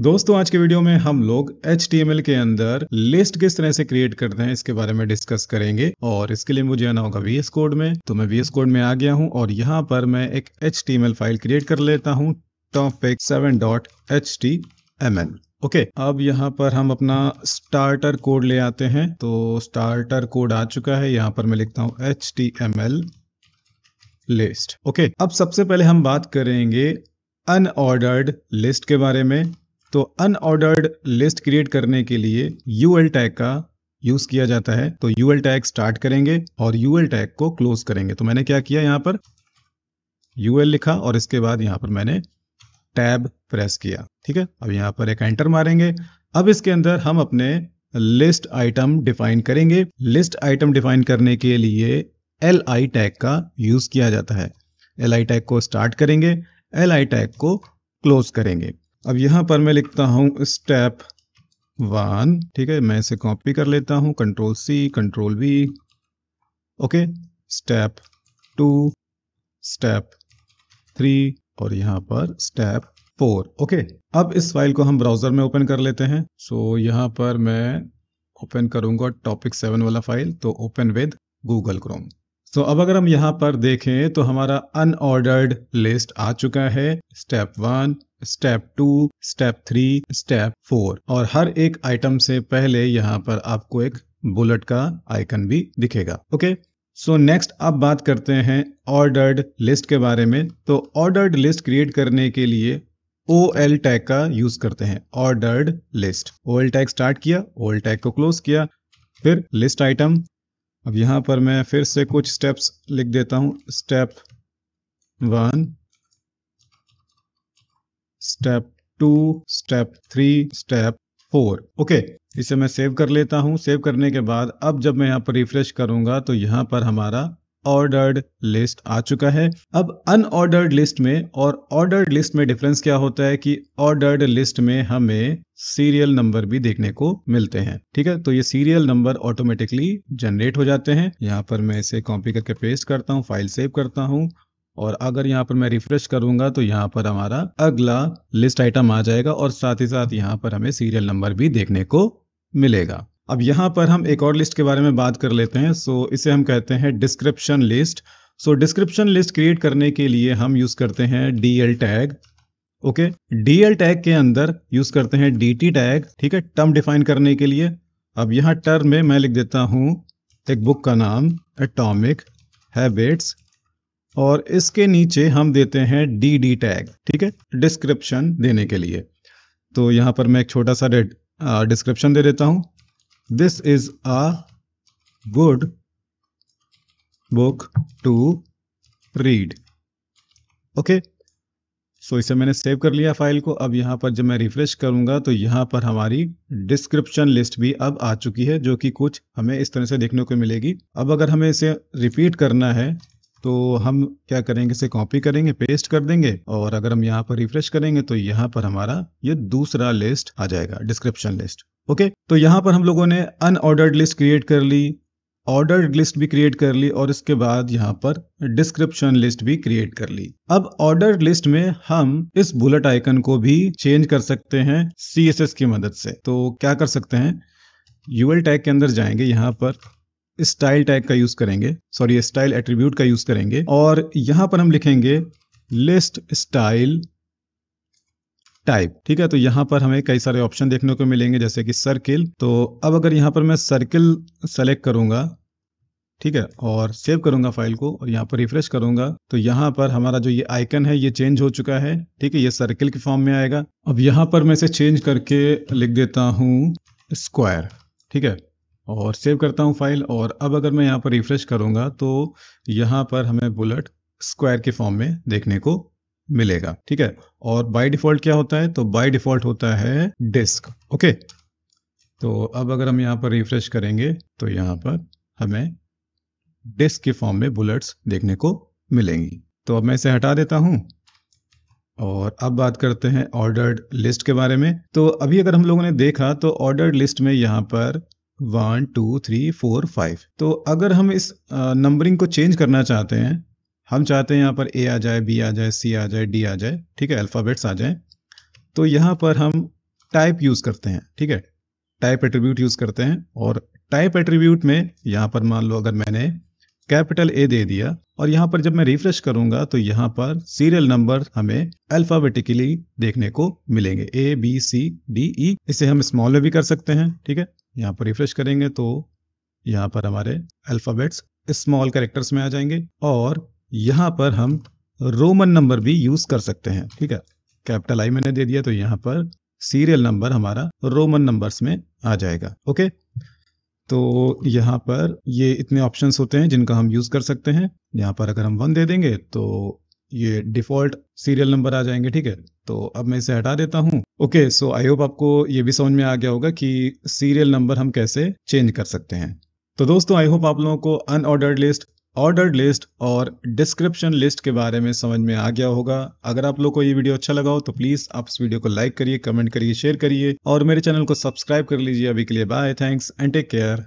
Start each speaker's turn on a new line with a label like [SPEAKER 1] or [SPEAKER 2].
[SPEAKER 1] दोस्तों आज के वीडियो में हम लोग एच के अंदर लिस्ट किस तरह से क्रिएट करते हैं इसके बारे में डिस्कस करेंगे और इसके लिए मुझे आना होगा वीएस कोड में तो मैं वीएस कोड में आ गया हूं और यहां पर मैं एक एच फाइल क्रिएट कर लेता हूं topic seven dot H T M okay अब यहां पर हम अपना स्टार्टर कोड ले आते हैं तो स्टार्टर कोड आ चुका है यहां पर मैं लिखता हूँ H T M L list okay अब सबसे पहले हम बात करेंगे अनऑर्डर्ड लिस्ट के बारे में तो अनऑर्डर्ड लिस्ट क्रिएट करने के लिए यूएल टैग का यूज किया जाता है तो यूएल टैग स्टार्ट करेंगे और यूएल टैग को क्लोज करेंगे तो मैंने क्या किया यहां पर यूएल लिखा और इसके बाद यहां पर मैंने टैब प्रेस किया ठीक है अब यहां पर एक एंटर मारेंगे अब इसके अंदर हम अपने लिस्ट आइटम डिफाइन करेंगे लिस्ट आइटम डिफाइन करने के लिए एल आई टैग का यूज किया जाता है एल आई टैग को स्टार्ट करेंगे एल आई टैग को क्लोज करेंगे अब यहां पर मैं लिखता हूं स्टेप वन ठीक है मैं इसे कॉपी कर लेता हूं control C control V okay step two step three और यहां पर स्टेप फोर ओके अब इस फाइल को हम ब्राउजर में ओपन कर लेते हैं सो so, यहां पर मैं ओपन करूंगा टॉपिक सेवन वाला फाइल तो open with Google Chrome so अब अगर हम यहां पर देखें तो हमारा अनऑर्डर्ड लिस्ट आ चुका है step one step two step three step four और हर एक आइटम से पहले यहाँ पर आपको एक बुलेट का आइकन भी दिखेगा ओके सो नेक्स्ट आप बात करते हैं ऑर्डर्ड लिस्ट के बारे में तो ऑर्डर्ड लिस्ट क्रिएट करने के लिए ओ एल टैग का यूज करते हैं ordered list O L tag start किया ओ एल टैग को क्लोज किया फिर लिस्ट आइटम अब यहां पर मैं फिर से कुछ स्टेप्स लिख देता हूं step one step two step three step four okay इसे मैं सेव कर लेता हूं सेव करने के बाद अब जब मैं यहाँ पर रिफ्रेश करूंगा तो यहाँ पर हमारा ऑर्डर्ड लिस्ट आ चुका है अब अनऑर्डर्ड लिस्ट में और ऑर्डर्ड लिस्ट में डिफरेंस क्या होता है कि ऑर्डर्ड लिस्ट में हमें सीरियल नंबर भी देखने को मिलते हैं ठीक है तो ये सीरियल नंबर ऑटोमेटिकली जनरेट हो जाते हैं यहाँ पर मैं इसे कॉपी करके पेस्ट करता हूँ फाइल सेव करता हूँ और अगर यहाँ पर मैं रिफ्रेश करूंगा तो यहाँ पर हमारा अगला लिस्ट आइटम आ जाएगा और साथ ही साथ यहाँ पर हमें सीरियल नंबर भी देखने को मिलेगा अब यहाँ पर हम एक और लिस्ट के बारे में बात कर लेते हैं सो इसे हम कहते हैं description list so description list create करने के लिए हम यूज करते हैं DL tag okay DL tag के अंदर यूज करते हैं टी टैग ठीक है टर्म डिफाइन करने के लिए अब यहाँ टर्म में मैं लिख देता हूं एक बुक का नाम एटॉमिक हैबिट्स और इसके नीचे हम देते हैं डी डी टैग ठीक है डिस्क्रिप्शन देने के लिए तो यहाँ पर मैं एक छोटा सा डिस्क्रिप्शन दे देता हूँ this is a good book to read okay so इसे मैंने सेव कर लिया फाइल को अब यहाँ पर जब मैं रिफ्रेश करूँगा तो यहाँ पर हमारी डिस्क्रिप्शन लिस्ट भी अब आ चुकी है जो कि कुछ हमें इस तरह से देखने को मिलेगी अब अगर हमें इसे रिपीट करना है तो हम क्या करेंगे इसे कॉपी करेंगे पेस्ट कर देंगे और अगर हम यहाँ पर रिफ्रेश करेंगे तो यहाँ पर हमारा ये दूसरा लिस्ट आ जाएगा डिस्क्रिप्शन लिस्ट ओके तो यहाँ पर हम लोगों ने अनऑर्डर्ड लिस्ट क्रिएट कर ली ऑर्डर लिस्ट भी क्रिएट कर ली और इसके बाद यहाँ पर डिस्क्रिप्शन लिस्ट भी क्रिएट कर ली अब ऑर्डर लिस्ट में हम इस बुलेट आइकन को भी चेंज कर सकते हैं सी की मदद से तो क्या कर सकते हैं यूएल टैग के अंदर जाएंगे यहाँ पर स्टाइल टैग का यूज करेंगे सॉरी स्टाइल एट्रीब्यूट का यूज करेंगे और यहां पर हम लिखेंगे लिस्ट स्टाइल टाइप ठीक है तो यहां पर हमें कई सारे ऑप्शन देखने को मिलेंगे जैसे कि सर्किल तो अब अगर यहां पर मैं सर्किल सेलेक्ट करूंगा ठीक है और सेव करूंगा फाइल को और यहाँ पर रिफ्रेश करूंगा तो यहाँ पर हमारा जो ये आइकन है ये चेंज हो चुका है ठीक है ये सर्किल के फॉर्म में आएगा अब यहाँ पर मैं इसे चेंज करके लिख देता हूँ स्क्वायर ठीक है और सेव करता हूँ फाइल और अब अगर मैं यहाँ पर रिफ्रेश करूँगा तो यहाँ पर हमें बुलेट स्क्वायर के फॉर्म में देखने को मिलेगा ठीक है और बाय डिफॉल्ट क्या होता है तो बाय डिफॉल्ट होता है डिस्क ओके तो अब अगर हम यहाँ पर रिफ्रेश करेंगे तो यहाँ पर हमें डिस्क के फॉर्म में बुलेट्स देखने को मिलेंगी तो अब मैं इसे हटा देता हूँ और अब बात करते हैं ऑर्डर्ड लिस्ट के बारे में तो अभी अगर हम लोगों ने देखा तो ऑर्डर्ड लिस्ट में यहाँ पर one two three four five तो अगर हम इस नंबरिंग को चेंज करना चाहते हैं हम चाहते हैं यहाँ पर ए आ जाए बी आ जाए सी आ जाए डी आ जाए ठीक है अल्फ़ाबेट्स आ जाए तो यहाँ पर हम टाइप यूज़ करते हैं ठीक है टाइप एट्रीब्यूट यूज़ करते हैं और टाइप एट्रीब्यूट में यहाँ पर मान लो अगर मैंने कैपिटल ए दे दिया और यहाँ पर जब मैं रिफ्रेश करूंगा तो यहाँ पर सीरियल नंबर हमें अल्फाबेटिकली देखने को मिलेंगे A B C D E इसे हम स्मॉल में भी कर सकते हैं ठीक है यहाँ पर रिफ्रेश करेंगे तो यहाँ पर हमारे अल्फ़ाबेट्स स्मॉल करेक्टर्स में आ जाएंगे और यहाँ पर हम रोमन नंबर भी यूज़ कर सकते हैं ठीक है कैपिटल आई मैंने दे दिया तो यहाँ पर सीरियल नंबर हमारा रोमन नंबर्स में आ जाएगा ओके तो यहाँ पर ये इतने ऑप्शंस होते हैं जिनका हम यूज़ कर सकते हैं यहाँ पर अगर हम वन दे देंगे तो ये डिफॉल्ट सीरियल नंबर आ जाएंगे ठीक है तो अब मैं इसे हटा देता हूँ ओके सो आई होप आपको ये भी समझ में आ गया होगा कि सीरियल नंबर हम कैसे चेंज कर सकते हैं तो दोस्तों आई होप आप लोगों को अनऑर्डर्ड लिस्ट ऑर्डर्ड लिस्ट और डिस्क्रिप्शन लिस्ट के बारे में समझ में आ गया होगा अगर आप लोग को ये वीडियो अच्छा लगा हो तो प्लीज आप इस वीडियो को लाइक करिए कमेंट करिए शेयर करिए और मेरे चैनल को सब्सक्राइब कर लीजिए अभी के लिए bye thanks and take care